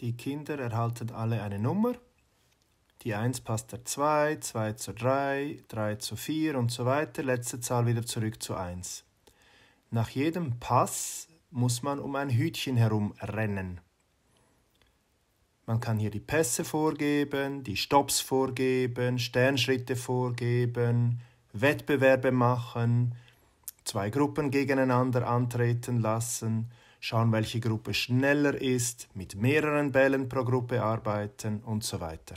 Die Kinder erhalten alle eine Nummer. Die 1 passt der 2, 2 zur 3, 3 zu 4 und so weiter. Letzte Zahl wieder zurück zu 1. Nach jedem Pass muss man um ein Hütchen herum rennen. Man kann hier die Pässe vorgeben, die Stops vorgeben, Sternschritte vorgeben, Wettbewerbe machen, zwei Gruppen gegeneinander antreten lassen schauen, welche Gruppe schneller ist, mit mehreren Bällen pro Gruppe arbeiten und so weiter.